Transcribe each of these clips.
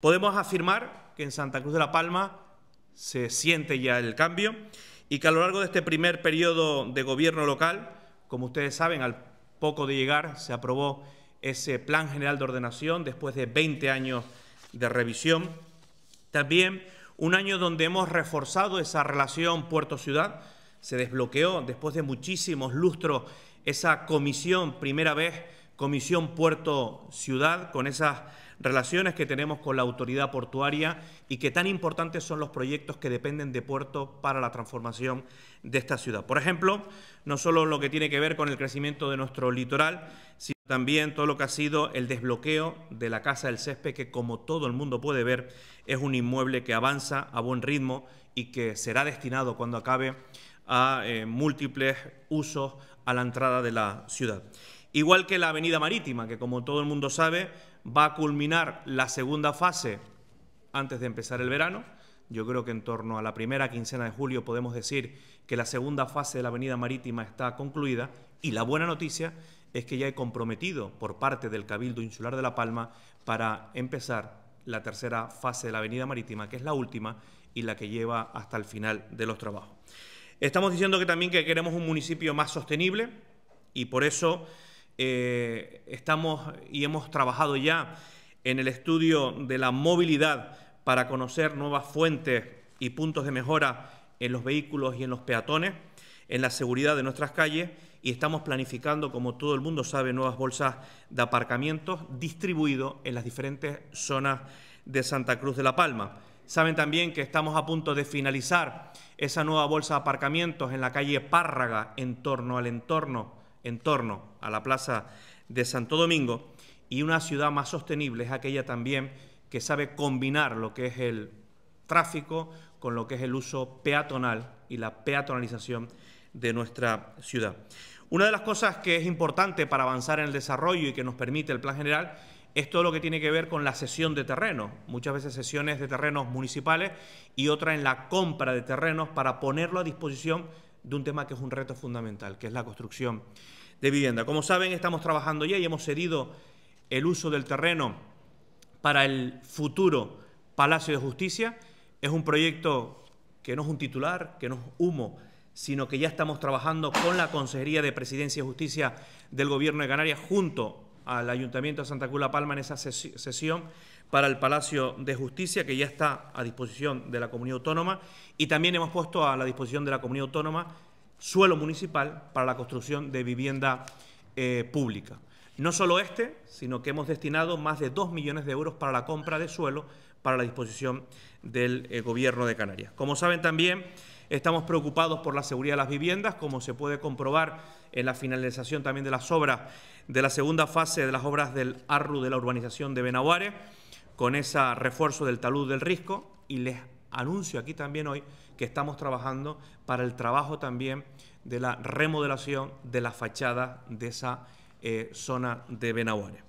Podemos afirmar que en Santa Cruz de la Palma se siente ya el cambio y que a lo largo de este primer periodo de gobierno local, como ustedes saben, al poco de llegar se aprobó ese Plan General de Ordenación después de 20 años de revisión. También un año donde hemos reforzado esa relación puerto-ciudad, se desbloqueó después de muchísimos lustros esa comisión, primera vez Comisión Puerto Ciudad, con esas relaciones que tenemos con la autoridad portuaria y que tan importantes son los proyectos que dependen de puerto para la transformación de esta ciudad. Por ejemplo, no solo lo que tiene que ver con el crecimiento de nuestro litoral, sino también todo lo que ha sido el desbloqueo de la Casa del Césped, que como todo el mundo puede ver, es un inmueble que avanza a buen ritmo y que será destinado cuando acabe a eh, múltiples usos a la entrada de la ciudad. Igual que la avenida marítima, que como todo el mundo sabe, va a culminar la segunda fase antes de empezar el verano. Yo creo que en torno a la primera quincena de julio podemos decir que la segunda fase de la avenida marítima está concluida y la buena noticia es que ya he comprometido por parte del Cabildo Insular de La Palma para empezar la tercera fase de la avenida marítima, que es la última y la que lleva hasta el final de los trabajos. Estamos diciendo que también que queremos un municipio más sostenible y por eso eh, estamos y hemos trabajado ya en el estudio de la movilidad para conocer nuevas fuentes y puntos de mejora en los vehículos y en los peatones, en la seguridad de nuestras calles y estamos planificando, como todo el mundo sabe, nuevas bolsas de aparcamientos distribuidos en las diferentes zonas de Santa Cruz de la Palma. Saben también que estamos a punto de finalizar esa nueva bolsa de aparcamientos en la calle Párraga, en torno al entorno en torno a la Plaza de Santo Domingo y una ciudad más sostenible es aquella también que sabe combinar lo que es el tráfico con lo que es el uso peatonal y la peatonalización de nuestra ciudad. Una de las cosas que es importante para avanzar en el desarrollo y que nos permite el plan general es todo lo que tiene que ver con la cesión de terrenos, muchas veces sesiones de terrenos municipales y otra en la compra de terrenos para ponerlo a disposición de un tema que es un reto fundamental, que es la construcción de vivienda. Como saben, estamos trabajando ya y hemos cedido el uso del terreno para el futuro Palacio de Justicia. Es un proyecto que no es un titular, que no es humo, sino que ya estamos trabajando con la Consejería de Presidencia y Justicia del Gobierno de Canarias junto al Ayuntamiento de Santa Cruz La Palma en esa sesión para el Palacio de Justicia, que ya está a disposición de la comunidad autónoma, y también hemos puesto a la disposición de la comunidad autónoma suelo municipal para la construcción de vivienda eh, pública. No solo este, sino que hemos destinado más de 2 millones de euros para la compra de suelo para la disposición del eh, Gobierno de Canarias. Como saben también, Estamos preocupados por la seguridad de las viviendas, como se puede comprobar en la finalización también de las obras de la segunda fase de las obras del ARRU de la urbanización de Benaguare, con ese refuerzo del talud del risco. Y les anuncio aquí también hoy que estamos trabajando para el trabajo también de la remodelación de la fachada de esa eh, zona de Benaguare.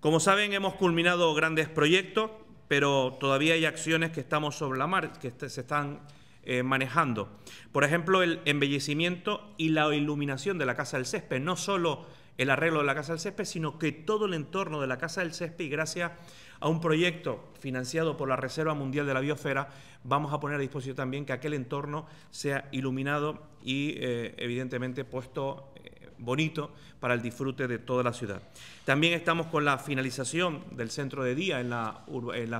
Como saben, hemos culminado grandes proyectos, pero todavía hay acciones que, estamos sobre la mar que se están eh, manejando. Por ejemplo, el embellecimiento y la iluminación de la casa del césped, no solo el arreglo de la casa del césped, sino que todo el entorno de la casa del césped y gracias a un proyecto financiado por la Reserva Mundial de la Biosfera, vamos a poner a disposición también que aquel entorno sea iluminado y eh, evidentemente puesto bonito para el disfrute de toda la ciudad. También estamos con la finalización del centro de día en la,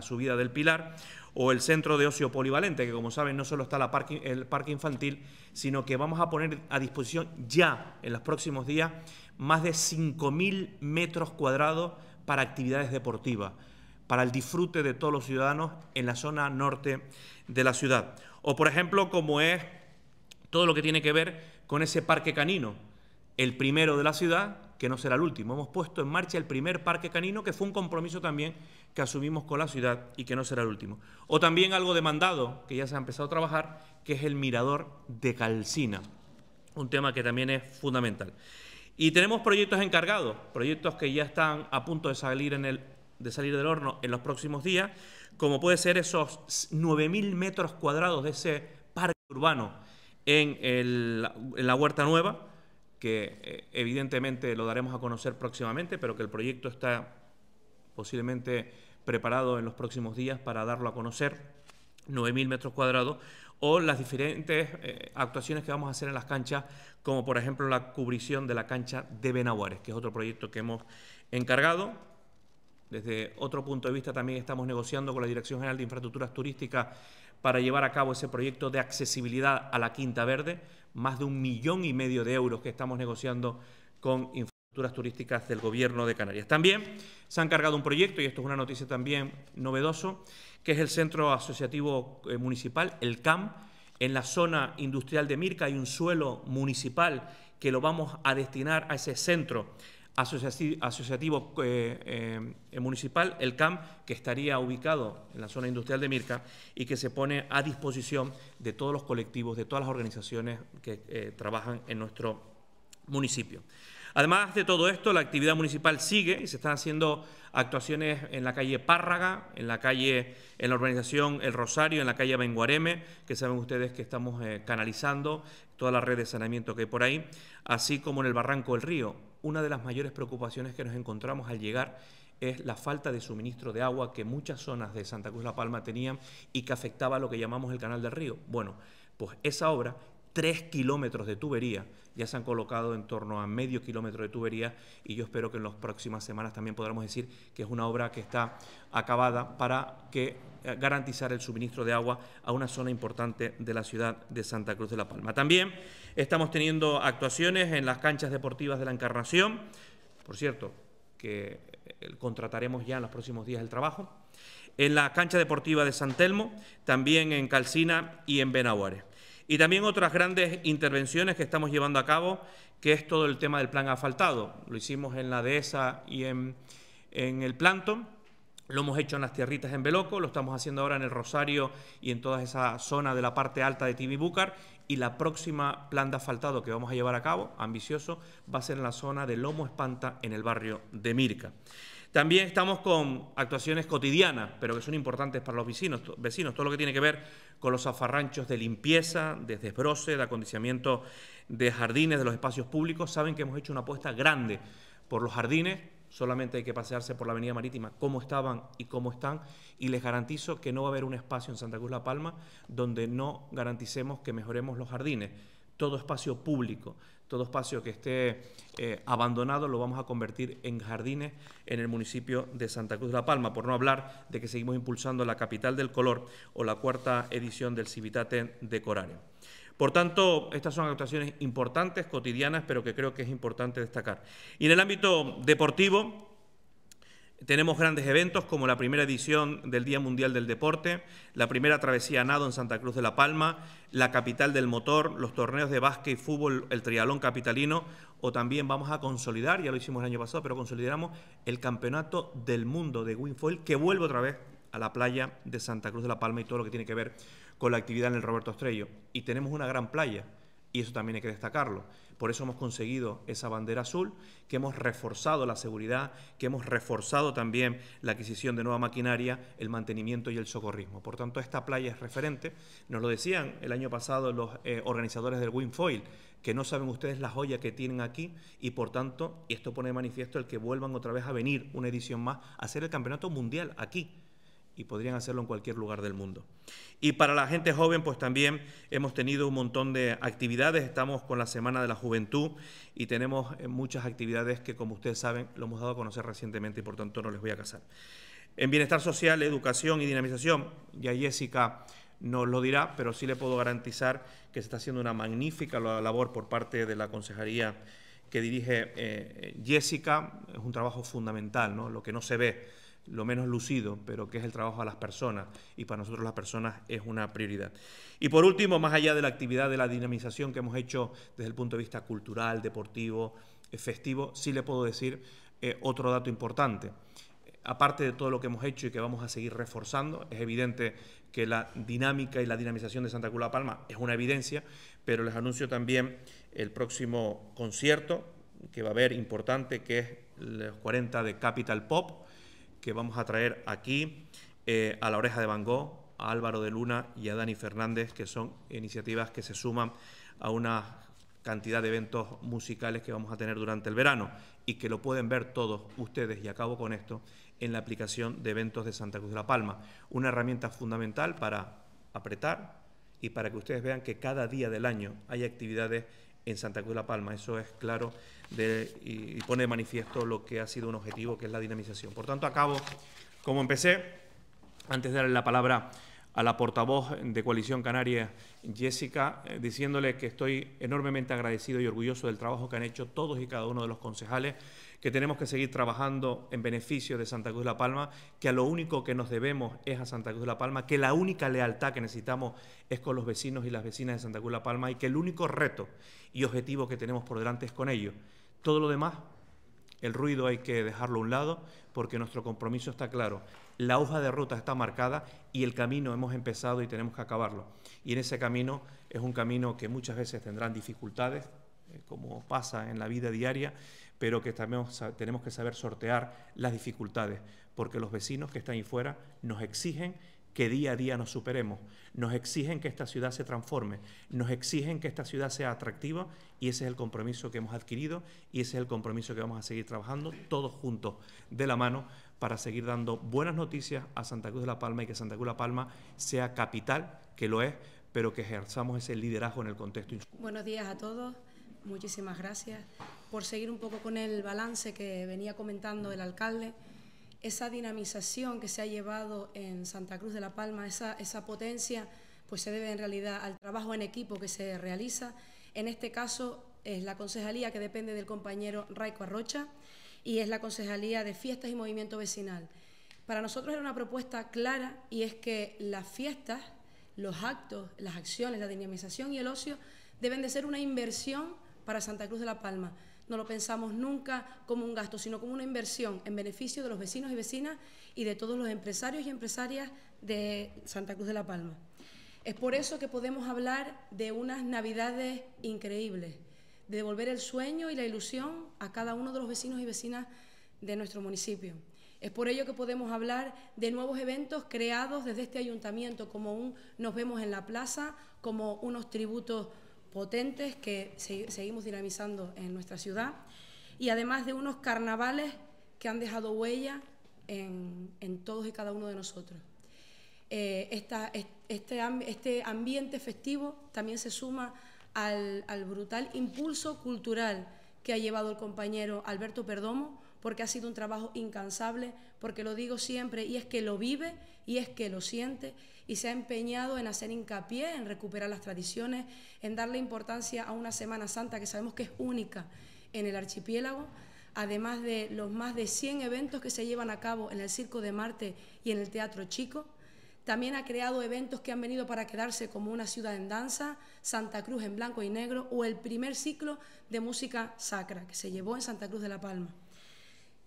subida del Pilar o el centro de ocio polivalente, que como saben no solo está el parque infantil, sino que vamos a poner a disposición ya en los próximos días más de 5.000 metros cuadrados para actividades deportivas, para el disfrute de todos los ciudadanos en la zona norte de la ciudad. O por ejemplo, como es todo lo que tiene que ver con ese parque canino, el primero de la ciudad, que no será el último. Hemos puesto en marcha el primer parque canino, que fue un compromiso también que asumimos con la ciudad y que no será el último. O también algo demandado, que ya se ha empezado a trabajar, que es el mirador de Calcina, un tema que también es fundamental. Y tenemos proyectos encargados, proyectos que ya están a punto de salir, de salir del horno en los próximos días, como puede ser esos 9.000 metros cuadrados de ese parque urbano en la Huerta Nueva, que eh, evidentemente lo daremos a conocer próximamente, pero que el proyecto está posiblemente preparado en los próximos días para darlo a conocer, 9.000 metros cuadrados, o las diferentes eh, actuaciones que vamos a hacer en las canchas, como por ejemplo la cubrición de la cancha de Benaguares, que es otro proyecto que hemos encargado. Desde otro punto de vista también estamos negociando con la Dirección General de Infraestructuras Turísticas para llevar a cabo ese proyecto de accesibilidad a la Quinta Verde, más de un millón y medio de euros que estamos negociando con infraestructuras turísticas del Gobierno de Canarias. También se ha encargado un proyecto, y esto es una noticia también novedoso, que es el Centro Asociativo eh, Municipal, el CAM, en la zona industrial de Mirca hay un suelo municipal que lo vamos a destinar a ese centro asociativo, eh, eh, municipal, el CAM, que estaría ubicado en la zona industrial de Mirca y que se pone a disposición de todos los colectivos, de todas las organizaciones que eh, trabajan en nuestro municipio. Además de todo esto, la actividad municipal sigue y se están haciendo actuaciones en la calle Párraga, en la calle, en la urbanización El Rosario, en la calle Benguareme, que saben ustedes que estamos canalizando toda la red de saneamiento que hay por ahí, así como en el Barranco del Río, una de las mayores preocupaciones que nos encontramos al llegar es la falta de suministro de agua que muchas zonas de Santa Cruz La Palma tenían y que afectaba lo que llamamos el canal del río. Bueno, pues esa obra tres kilómetros de tubería, ya se han colocado en torno a medio kilómetro de tubería y yo espero que en las próximas semanas también podamos decir que es una obra que está acabada para eh, garantizar el suministro de agua a una zona importante de la ciudad de Santa Cruz de la Palma. También estamos teniendo actuaciones en las canchas deportivas de la Encarnación, por cierto, que eh, contrataremos ya en los próximos días el trabajo, en la cancha deportiva de San Telmo, también en Calcina y en Benaguares. Y también otras grandes intervenciones que estamos llevando a cabo, que es todo el tema del plan asfaltado. Lo hicimos en la dehesa y en, el Planto, Lo hemos hecho en las tierritas en Beloco, lo estamos haciendo ahora en el Rosario y en toda esa zona de la parte alta de Tibibúcar. Y la próxima plan de asfaltado que vamos a llevar a cabo, ambicioso, va a ser en la zona de Lomo Espanta, en el barrio de Mirca. También estamos con actuaciones cotidianas, pero que son importantes para los vecinos, vecinos todo lo que tiene que ver con los afarranchos de limpieza, de desbroce, de acondicionamiento de jardines, de los espacios públicos. Saben que hemos hecho una apuesta grande por los jardines, solamente hay que pasearse por la Avenida Marítima, cómo estaban y cómo están, y les garantizo que no va a haber un espacio en Santa Cruz La Palma donde no garanticemos que mejoremos los jardines. Todo espacio público todo espacio que esté eh, abandonado lo vamos a convertir en jardines en el municipio de Santa Cruz de la Palma, por no hablar de que seguimos impulsando la capital del color o la cuarta edición del Civitate Decorario. Por tanto, estas son actuaciones importantes, cotidianas, pero que creo que es importante destacar. Y en el ámbito deportivo, tenemos grandes eventos como la primera edición del Día Mundial del Deporte, la primera travesía a nado en Santa Cruz de la Palma, la capital del motor, los torneos de básquet y fútbol, el trialón capitalino, o también vamos a consolidar, ya lo hicimos el año pasado, pero consolidamos el Campeonato del Mundo de Winfoil, que vuelve otra vez a la playa de Santa Cruz de la Palma y todo lo que tiene que ver con la actividad en el Roberto Estrello. Y tenemos una gran playa, y eso también hay que destacarlo. Por eso hemos conseguido esa bandera azul, que hemos reforzado la seguridad, que hemos reforzado también la adquisición de nueva maquinaria, el mantenimiento y el socorrismo. Por tanto, esta playa es referente. Nos lo decían el año pasado los eh, organizadores del Winfoil, que no saben ustedes la joya que tienen aquí y por tanto, esto pone de manifiesto el que vuelvan otra vez a venir una edición más a hacer el campeonato mundial aquí y podrían hacerlo en cualquier lugar del mundo. Y para la gente joven, pues también hemos tenido un montón de actividades. Estamos con la Semana de la Juventud y tenemos eh, muchas actividades que, como ustedes saben, lo hemos dado a conocer recientemente y por tanto no les voy a casar. En bienestar social, educación y dinamización, ya Jessica nos lo dirá, pero sí le puedo garantizar que se está haciendo una magnífica labor por parte de la Consejería que dirige eh, eh, Jessica. Es un trabajo fundamental, ¿no? lo que no se ve lo menos lucido, pero que es el trabajo a las personas y para nosotros las personas es una prioridad. Y por último, más allá de la actividad de la dinamización que hemos hecho desde el punto de vista cultural, deportivo, eh, festivo, sí le puedo decir eh, otro dato importante. Aparte de todo lo que hemos hecho y que vamos a seguir reforzando, es evidente que la dinámica y la dinamización de Santa Cruz La Palma es una evidencia, pero les anuncio también el próximo concierto que va a haber importante, que es los 40 de Capital Pop que vamos a traer aquí eh, a La Oreja de Van Gogh, a Álvaro de Luna y a Dani Fernández, que son iniciativas que se suman a una cantidad de eventos musicales que vamos a tener durante el verano y que lo pueden ver todos ustedes, y acabo con esto, en la aplicación de eventos de Santa Cruz de la Palma. Una herramienta fundamental para apretar y para que ustedes vean que cada día del año hay actividades en Santa Cruz de La Palma. Eso es claro y, pone de manifiesto lo que ha sido un objetivo, que es la dinamización. Por tanto, acabo como empecé, antes de darle la palabra a la portavoz de Coalición Canaria, Jessica, eh, diciéndole que estoy enormemente agradecido y orgulloso del trabajo que han hecho todos y cada uno de los concejales que tenemos que seguir trabajando en beneficio de Santa Cruz de la Palma, que a lo único que nos debemos es a Santa Cruz de la Palma, que la única lealtad que necesitamos es con los vecinos y las vecinas de Santa Cruz de la Palma y que el único reto y objetivo que tenemos por delante es con ellos. Todo lo demás, el ruido hay que dejarlo a un lado porque nuestro compromiso está claro. La hoja de ruta está marcada y el camino hemos empezado y tenemos que acabarlo. Y en ese camino es un camino que muchas veces tendrán dificultades, eh, como pasa en la vida diaria, pero que tenemos que saber sortear las dificultades, porque los vecinos que están ahí fuera nos exigen que día a día nos superemos, nos exigen que esta ciudad se transforme, nos exigen que esta ciudad sea atractiva y ese es el compromiso que hemos adquirido y ese es el compromiso que vamos a seguir trabajando todos juntos de la mano para seguir dando buenas noticias a Santa Cruz de la Palma y que Santa Cruz de la Palma sea capital, que lo es, pero que ejerzamos ese liderazgo en el contexto. Buenos días a todos muchísimas gracias por seguir un poco con el balance que venía comentando el alcalde, esa dinamización que se ha llevado en Santa Cruz de la Palma, esa, esa potencia, pues se debe en realidad al trabajo en equipo que se realiza. En este caso es la concejalía que depende del compañero Raico Arrocha y es la concejalía de fiestas y movimiento vecinal. Para nosotros era una propuesta clara y es que las fiestas, los actos, las acciones, la dinamización y el ocio deben de ser una inversión para Santa Cruz de la Palma. No lo pensamos nunca como un gasto, sino como una inversión en beneficio de los vecinos y vecinas y de todos los empresarios y empresarias de Santa Cruz de la Palma. Es por eso que podemos hablar de unas navidades increíbles, de devolver el sueño y la ilusión a cada uno de los vecinos y vecinas de nuestro municipio. Es por ello que podemos hablar de nuevos eventos creados desde este ayuntamiento, como un Nos vemos en la plaza, como unos tributos potentes que seguimos dinamizando en nuestra ciudad y además de unos carnavales que han dejado huella en, todos y cada uno de nosotros. Eh, este, este, ambiente festivo también se suma al, al brutal impulso cultural que ha llevado el compañero Alberto Perdomo, porque ha sido un trabajo incansable, porque lo digo siempre, y es que lo vive y es que lo siente y se ha empeñado en hacer hincapié, en recuperar las tradiciones, en darle importancia a una Semana Santa que sabemos que es única en el archipiélago, además de los más de 100 eventos que se llevan a cabo en el Circo de Marte y en el Teatro Chico. También ha creado eventos que han venido para quedarse como una ciudad en danza, Santa Cruz en blanco y negro o el primer ciclo de música sacra que se llevó en Santa Cruz de la Palma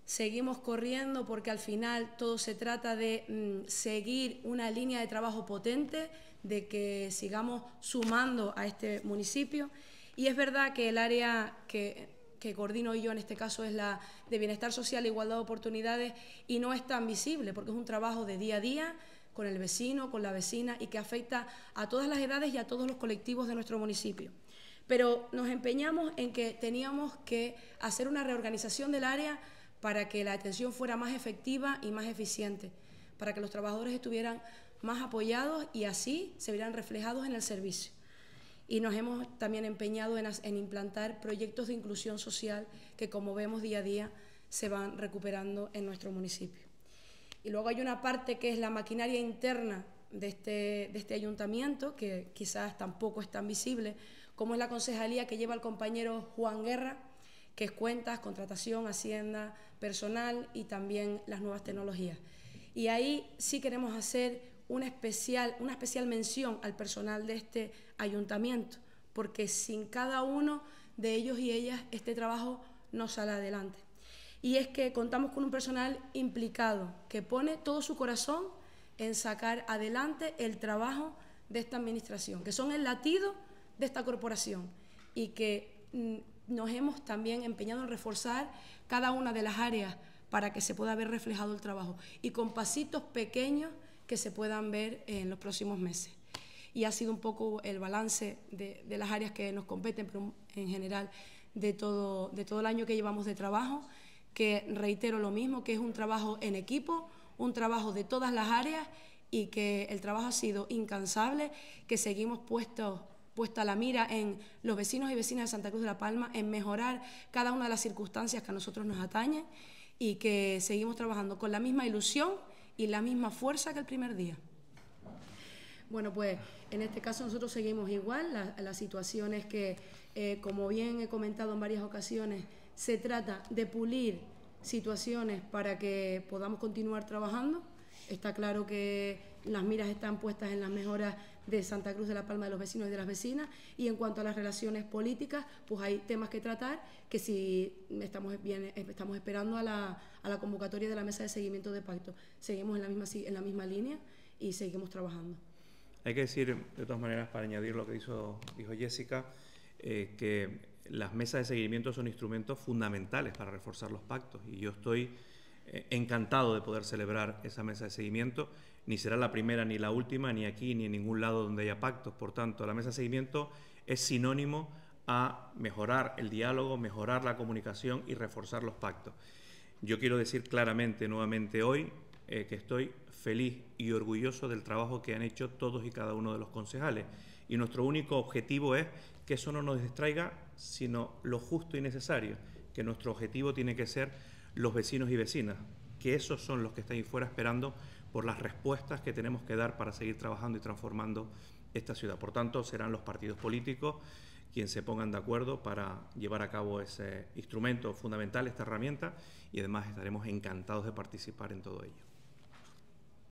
seguimos corriendo porque al final todo se trata de mm, seguir una línea de trabajo potente, de que sigamos sumando a este municipio. Y es verdad que el área que, que coordino yo en este caso es la de bienestar social e igualdad de oportunidades y no es tan visible porque es un trabajo de día a día con el vecino, con la vecina y que afecta a todas las edades y a todos los colectivos de nuestro municipio pero nos empeñamos en que teníamos que hacer una reorganización del área para que la atención fuera más efectiva y más eficiente, para que los trabajadores estuvieran más apoyados y así se vieran reflejados en el servicio. Y nos hemos también empeñado en, implantar proyectos de inclusión social que, como vemos día a día, se van recuperando en nuestro municipio. Y luego hay una parte que es la maquinaria interna de este, de este ayuntamiento, que quizás tampoco es tan visible, como es la concejalía que lleva el compañero Juan Guerra, que es cuentas, contratación, hacienda, personal y también las nuevas tecnologías. Y ahí sí queremos hacer una especial, una especial mención al personal de este ayuntamiento, porque sin cada uno de ellos y ellas este trabajo no sale adelante. Y es que contamos con un personal implicado, que pone todo su corazón en sacar adelante el trabajo de esta administración, que son el latido de esta corporación y que mm, nos hemos también empeñado en reforzar cada una de las áreas para que se pueda ver reflejado el trabajo y con pasitos pequeños que se puedan ver en los próximos meses. Y ha sido un poco el balance de, las áreas que nos competen, pero en general de todo, de todo el año que llevamos de trabajo, que reitero lo mismo, que es un trabajo en equipo, un trabajo de todas las áreas y que el trabajo ha sido incansable, que seguimos puestos puesta la mira en los vecinos y vecinas de Santa Cruz de la Palma, en mejorar cada una de las circunstancias que a nosotros nos atañen y que seguimos trabajando con la misma ilusión y la misma fuerza que el primer día. Bueno, pues en este caso nosotros seguimos igual. La, la situación es que, eh, como bien he comentado en varias ocasiones, se trata de pulir situaciones para que podamos continuar trabajando. Está claro que las miras están puestas en las mejoras de Santa Cruz de la Palma de los vecinos y de las vecinas. Y en cuanto a las relaciones políticas, pues hay temas que tratar que si estamos, bien, estamos esperando a la, a la convocatoria de la mesa de seguimiento de pacto. Seguimos en la misma, en la misma línea y seguimos trabajando. Hay que decir, de todas maneras, para añadir lo que hizo, dijo Jessica, eh, que las mesas de seguimiento son instrumentos fundamentales para reforzar los pactos y yo estoy eh, encantado de poder celebrar esa mesa de seguimiento ni será la primera ni la última, ni aquí ni en ningún lado donde haya pactos. Por tanto, la mesa de seguimiento es sinónimo a mejorar el diálogo, mejorar la comunicación y reforzar los pactos. Yo quiero decir claramente, nuevamente hoy, eh, que estoy feliz y orgulloso del trabajo que han hecho todos y cada uno de los concejales. Y nuestro único objetivo es que eso no nos distraiga, sino lo justo y necesario, que nuestro objetivo tiene que ser los vecinos y vecinas, que esos son los que están ahí fuera esperando por las respuestas que tenemos que dar para seguir trabajando y transformando esta ciudad. Por tanto, serán los partidos políticos quienes se pongan de acuerdo para llevar a cabo ese instrumento fundamental, esta herramienta, y además estaremos encantados de participar en todo ello.